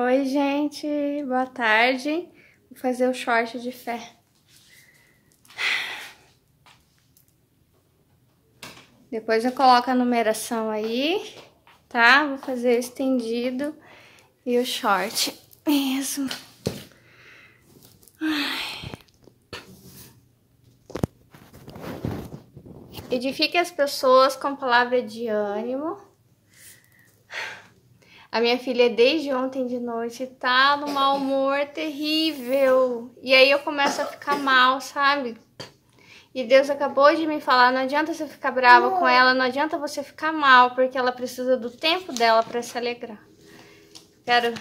Oi, gente, boa tarde. Vou fazer o short de fé. Depois eu coloco a numeração aí, tá? Vou fazer o estendido e o short mesmo. Edifique as pessoas com palavra de ânimo a minha filha, é desde ontem de noite, tá no mau humor terrível. E aí eu começo a ficar mal, sabe? E Deus acabou de me falar: não adianta você ficar brava com ela, não adianta você ficar mal, porque ela precisa do tempo dela para se alegrar. Quero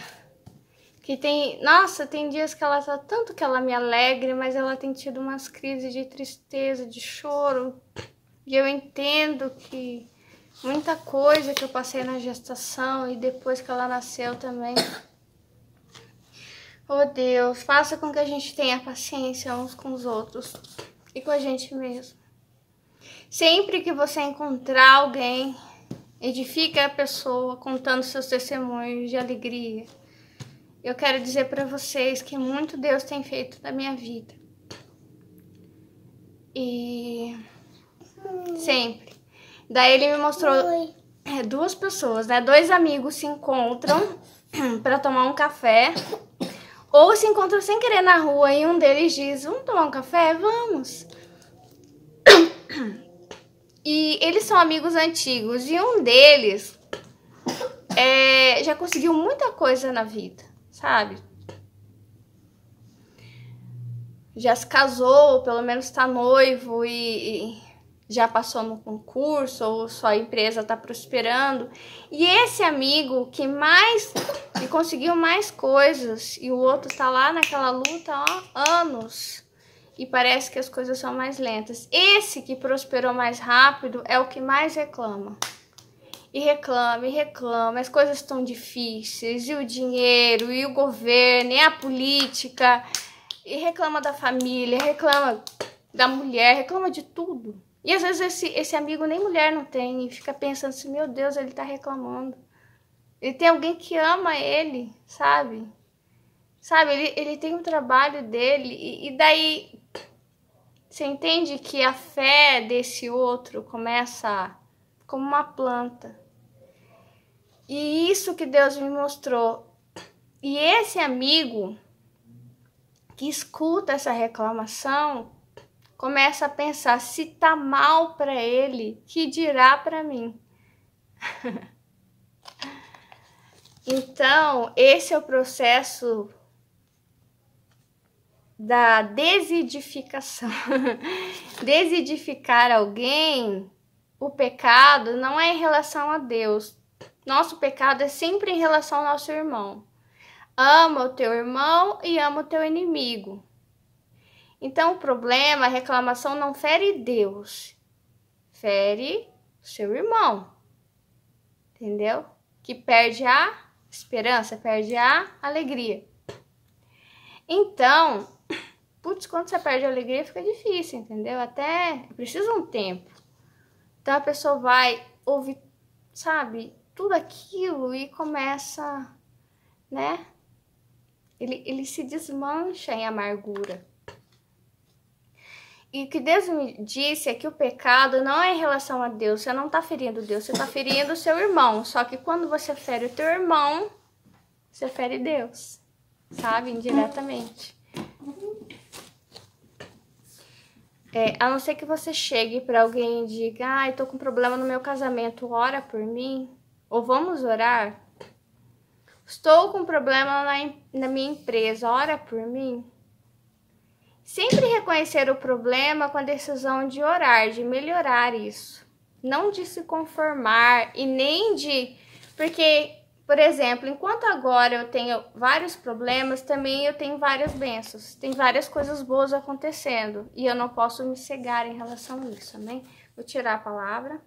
que tem. Nossa, tem dias que ela tá tanto que ela me alegre, mas ela tem tido umas crises de tristeza, de choro. E eu entendo que muita coisa que eu passei na gestação e depois que ela nasceu também. Oh Deus, faça com que a gente tenha paciência uns com os outros e com a gente mesmo. Sempre que você encontrar alguém, edifica a pessoa contando seus testemunhos de alegria. Eu quero dizer para vocês que muito Deus tem feito na minha vida. E sempre Daí ele me mostrou é, duas pessoas, né? Dois amigos se encontram para tomar um café. Ou se encontram sem querer na rua e um deles diz: Vamos tomar um café? Vamos. E eles são amigos antigos e um deles é, já conseguiu muita coisa na vida, sabe? Já se casou, pelo menos tá noivo e, e já passou no concurso ou sua empresa está prosperando. E esse amigo que mais que conseguiu mais coisas e o outro está lá naquela luta ó, anos e parece que as coisas são mais lentas. Esse que prosperou mais rápido é o que mais reclama. E reclama, e reclama, as coisas estão difíceis, e o dinheiro, e o governo, e a política, e reclama da família, reclama da mulher, reclama de tudo. E às vezes esse, esse amigo nem mulher não tem e fica pensando assim: meu Deus, ele tá reclamando. Ele tem alguém que ama ele, sabe? Sabe, ele, ele tem o um trabalho dele e, e daí você entende que a fé desse outro começa como uma planta. E isso que Deus me mostrou. E esse amigo que escuta essa reclamação começa a pensar se tá mal para ele, que dirá para mim. então, esse é o processo da desidificação. Desidificar alguém, o pecado não é em relação a Deus. Nosso pecado é sempre em relação ao nosso irmão. Ama o teu irmão e ama o teu inimigo. Então, o problema, a reclamação não fere Deus, fere seu irmão, entendeu? Que perde a esperança, perde a alegria. Então, putz, quando você perde a alegria fica difícil, entendeu? Até precisa um tempo. Então, a pessoa vai ouvir, sabe, tudo aquilo e começa, né? Ele, ele se desmancha em amargura. E o que Deus me disse é que o pecado não é em relação a Deus. Você não está ferindo Deus, você está ferindo o seu irmão. Só que quando você fere o teu irmão, você fere Deus, sabe? Indiretamente. É, a não ser que você chegue para alguém e diga, ah, tô com problema no meu casamento, ora por mim. Ou vamos orar. Estou com problema na, na minha empresa, ora por mim. Sempre reconhecer o problema com a decisão de orar, de melhorar isso. Não de se conformar e nem de. Porque, por exemplo, enquanto agora eu tenho vários problemas, também eu tenho várias bênçãos. Tem várias coisas boas acontecendo. E eu não posso me cegar em relação a isso, amém? Vou tirar a palavra.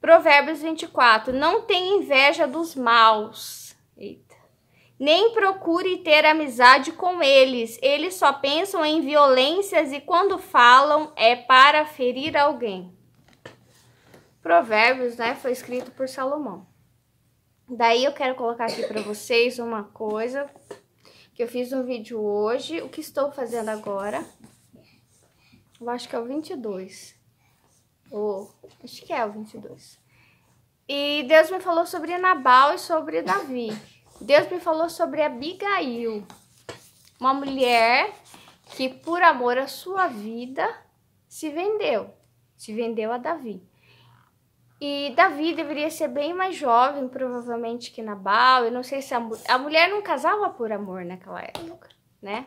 Provérbios 24. Não tenha inveja dos maus. Eita. Nem procure ter amizade com eles. Eles só pensam em violências e quando falam é para ferir alguém. Provérbios, né, foi escrito por Salomão. Daí eu quero colocar aqui para vocês uma coisa que eu fiz um vídeo hoje, o que estou fazendo agora. Eu acho que é o 22. Ou, acho que é o 22. E Deus me falou sobre Nabal e sobre Davi. Deus me falou sobre Abigail, uma mulher que por amor à sua vida se vendeu, se vendeu a Davi. E Davi deveria ser bem mais jovem, provavelmente, que Nabal. Eu não sei se a, mu a mulher não casava por amor naquela época, né?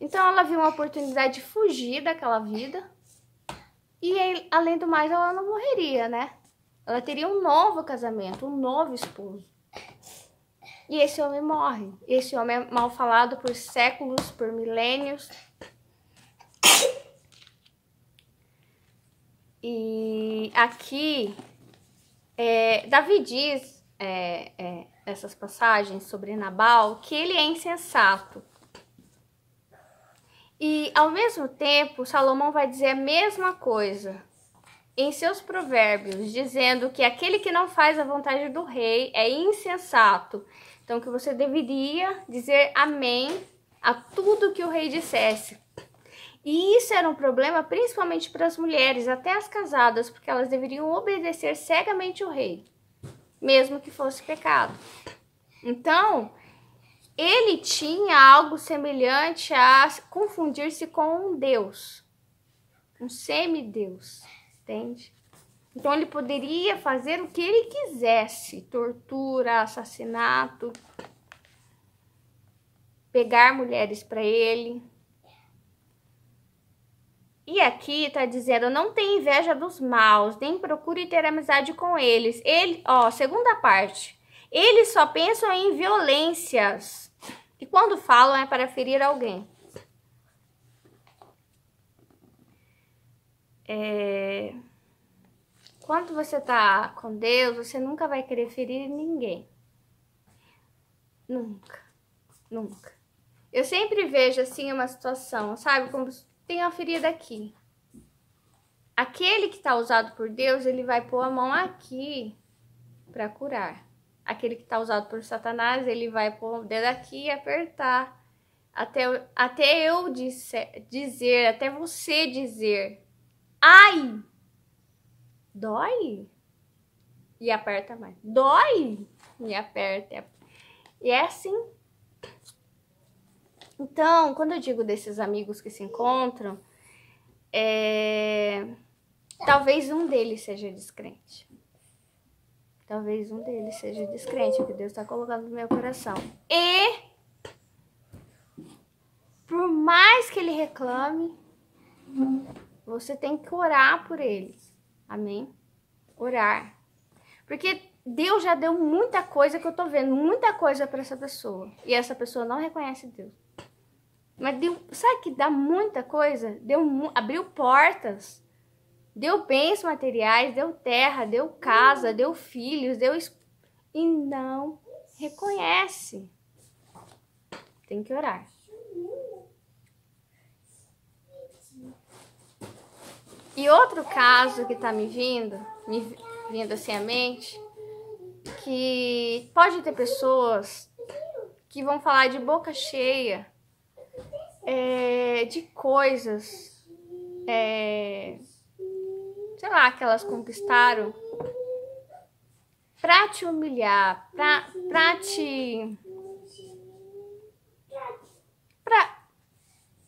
Então ela viu uma oportunidade de fugir daquela vida. E além do mais, ela não morreria, né? Ela teria um novo casamento, um novo esposo. E esse homem morre. Esse homem é mal falado por séculos, por milênios. E aqui, é, Davi diz é, é, essas passagens sobre Nabal que ele é insensato. E ao mesmo tempo, Salomão vai dizer a mesma coisa em seus provérbios, dizendo que aquele que não faz a vontade do rei é insensato então, que você deveria dizer amém a tudo que o rei dissesse. E isso era um problema principalmente para as mulheres, até as casadas, porque elas deveriam obedecer cegamente o rei, mesmo que fosse pecado. Então, ele tinha algo semelhante a confundir-se com um deus, um semideus, entende? Então ele poderia fazer o que ele quisesse: tortura, assassinato, pegar mulheres para ele. E aqui tá dizendo: não tem inveja dos maus, nem procure ter amizade com eles. Ele, ó, segunda parte. Eles só pensam em violências. E quando falam é para ferir alguém. É... Quando você tá com Deus, você nunca vai querer ferir ninguém. Nunca. Nunca. Eu sempre vejo assim uma situação, sabe? Como tem uma ferida aqui. Aquele que tá usado por Deus, ele vai pôr a mão aqui para curar. Aquele que tá usado por Satanás, ele vai pôr o dedo aqui e apertar. Até, até eu disse, dizer, até você dizer. Ai! Dói? E aperta mais. Dói? E aperta. E é assim. Então, quando eu digo desses amigos que se encontram, é... talvez um deles seja descrente. Talvez um deles seja descrente, que Deus está colocando no meu coração. E, por mais que ele reclame, você tem que orar por ele. Amém? Orar. Porque Deus já deu muita coisa que eu tô vendo, muita coisa para essa pessoa. E essa pessoa não reconhece Deus. Mas deu, sabe que dá muita coisa? Deu, abriu portas. Deu bens materiais, deu terra, deu casa, deu filhos, deu e não reconhece. Tem que orar. E outro caso que tá me vindo, me vindo assim à mente, que pode ter pessoas que vão falar de boca cheia é, de coisas, é, sei lá, que elas conquistaram pra te humilhar, pra, pra te. Pra,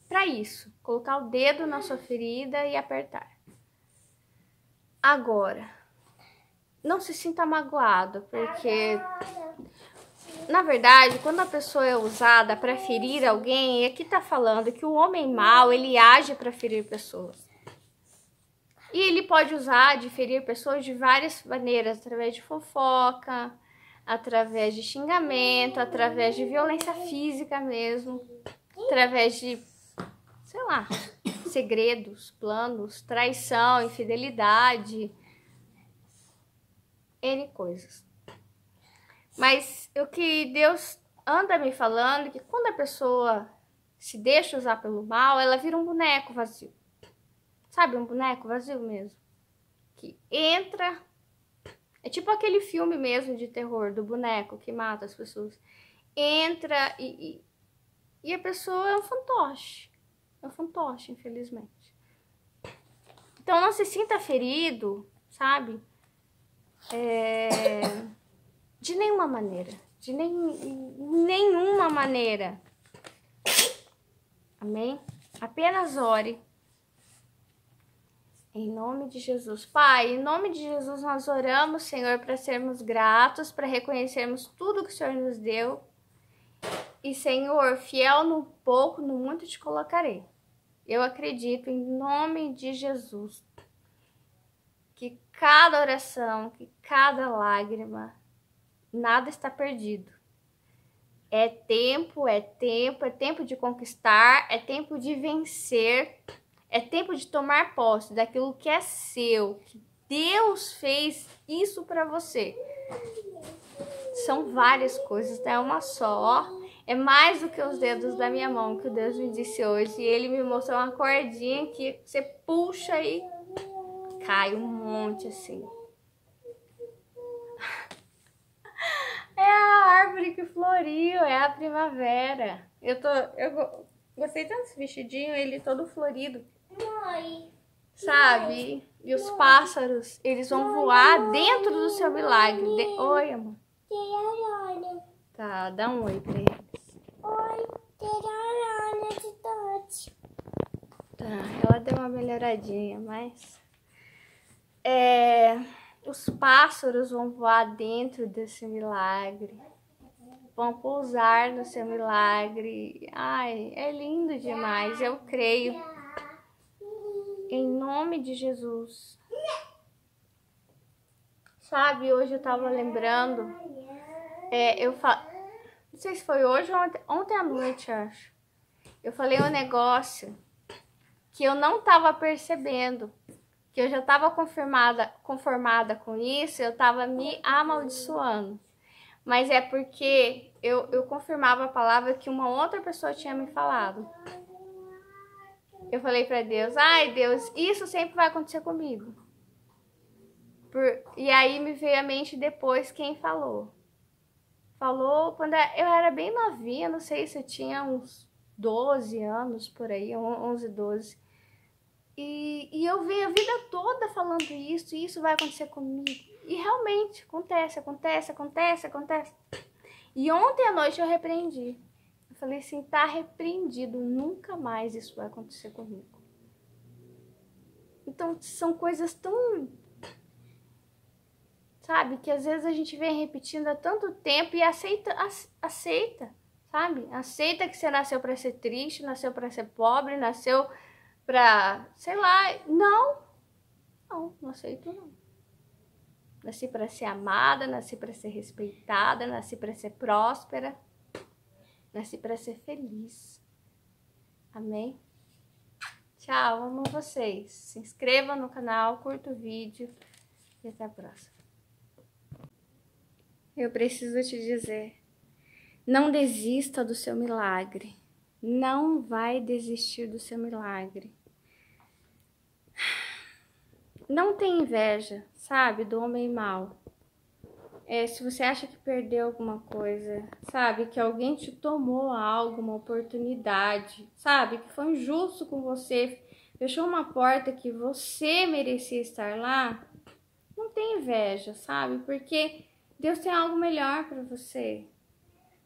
pra isso, colocar o dedo na sua ferida e apertar. Agora, não se sinta magoado, porque na verdade, quando a pessoa é usada para ferir alguém, aqui é tá falando que o homem mau, ele age para ferir pessoas. E ele pode usar de ferir pessoas de várias maneiras, através de fofoca, através de xingamento, através de violência física mesmo, através de, sei lá, segredos, planos, traição, infidelidade, N coisas. Mas o que Deus anda me falando é que quando a pessoa se deixa usar pelo mal, ela vira um boneco vazio. Sabe, um boneco vazio mesmo. Que entra. É tipo aquele filme mesmo de terror do boneco que mata as pessoas. Entra e, e, e a pessoa é um fantoche é um fantoche, infelizmente. Então não se sinta ferido, sabe? É... De nenhuma maneira. De nem... nenhuma maneira. Amém? Apenas ore. Em nome de Jesus. Pai, em nome de Jesus nós oramos, Senhor, para sermos gratos, para reconhecermos tudo que o Senhor nos deu, e Senhor, fiel no pouco, no muito te colocarei. Eu acredito em nome de Jesus que cada oração, que cada lágrima, nada está perdido. É tempo, é tempo, é tempo de conquistar, é tempo de vencer, é tempo de tomar posse daquilo que é seu, que Deus fez isso para você. São várias coisas, não é uma só. É mais do que os dedos da minha mão que Deus me disse hoje. E ele me mostrou uma cordinha que você puxa e cai um monte assim. É a árvore que floriu, é a primavera. Eu tô. Eu gostei tanto desse vestidinho, ele todo florido. Mãe. Sabe? E os pássaros, eles vão voar dentro do seu milagre. De... Oi, amor. E é a Lona. Tá, dá um oi pra eles. Oi, é a Lona de todos. Tá, ela deu uma melhoradinha, mas... É, os pássaros vão voar dentro desse milagre. Vão pousar no seu milagre. Ai, é lindo demais, eu creio. Em nome de Jesus. Sabe, hoje eu tava lembrando. É, eu fa... Não sei se foi hoje ou ontem, ontem à noite, acho. Eu falei um negócio que eu não tava percebendo. Que eu já tava confirmada, conformada com isso, eu tava me amaldiçoando. Mas é porque eu, eu confirmava a palavra que uma outra pessoa tinha me falado. Eu falei para Deus, ai Deus, isso sempre vai acontecer comigo. Por... E aí me veio à mente depois quem falou. Falou quando é, eu era bem novinha, não sei se eu tinha uns 12 anos por aí, 11, 12. E, e eu vi a vida toda falando isso, e isso vai acontecer comigo. E realmente acontece, acontece, acontece, acontece. E ontem à noite eu repreendi. Eu falei assim: tá repreendido, nunca mais isso vai acontecer comigo. Então são coisas tão sabe? Que às vezes a gente vem repetindo há tanto tempo e aceita, aceita, sabe? Aceita que você nasceu para ser triste, nasceu para ser pobre, nasceu para, sei lá, não. Não, não aceito não. Nasci para ser amada, nasci para ser respeitada, nasci para ser próspera, nasci para ser feliz. Amém? Tchau, amo vocês. Se inscrevam no canal, curta o vídeo e até a próxima. Eu preciso te dizer: não desista do seu milagre. Não vai desistir do seu milagre. Não tem inveja, sabe, do homem mau. É, se você acha que perdeu alguma coisa, sabe, que alguém te tomou algo, uma oportunidade, sabe, que foi injusto com você, fechou uma porta que você merecia estar lá, não tem inveja, sabe, porque Deus tem algo melhor para você.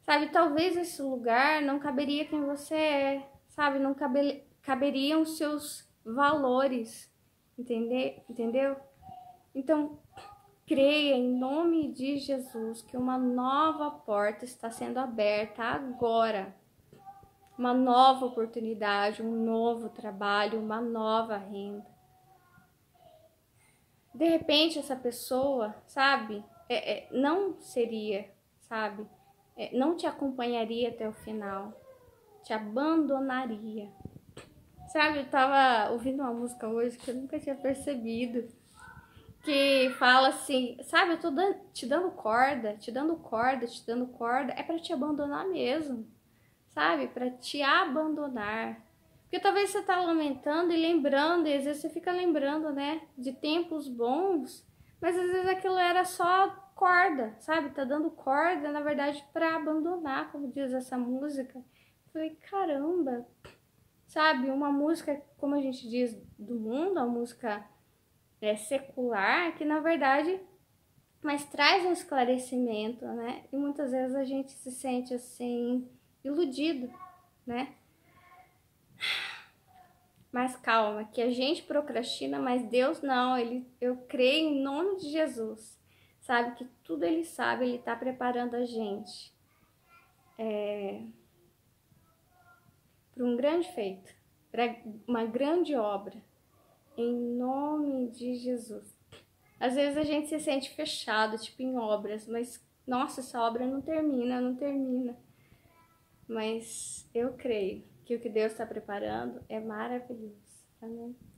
Sabe, talvez esse lugar não caberia quem você é, sabe? Não caber, caberiam os seus valores, entender, entendeu? Então, creia em nome de Jesus que uma nova porta está sendo aberta agora. Uma nova oportunidade, um novo trabalho, uma nova renda. De repente, essa pessoa, sabe, é, é, não seria, sabe? É, não te acompanharia até o final, te abandonaria. Sabe, eu tava ouvindo uma música hoje que eu nunca tinha percebido. Que fala assim, sabe, eu tô dando, te dando corda, te dando corda, te dando corda, é para te abandonar mesmo. Sabe? para te abandonar. Porque talvez você tá lamentando e lembrando, e às vezes você fica lembrando, né, de tempos bons mas às vezes aquilo era só corda, sabe? Tá dando corda, na verdade, para abandonar, como diz essa música. Eu falei, caramba, sabe? Uma música, como a gente diz, do mundo, uma música é, secular, que na verdade mas traz um esclarecimento, né? E muitas vezes a gente se sente assim iludido, né? Mas calma, que a gente procrastina, mas Deus não. Ele, eu creio em nome de Jesus. Sabe que tudo Ele sabe, Ele está preparando a gente é, para um grande feito, para uma grande obra. Em nome de Jesus. Às vezes a gente se sente fechado, tipo em obras, mas nossa, essa obra não termina, não termina. Mas eu creio que o que Deus está preparando é maravilhoso. Amém.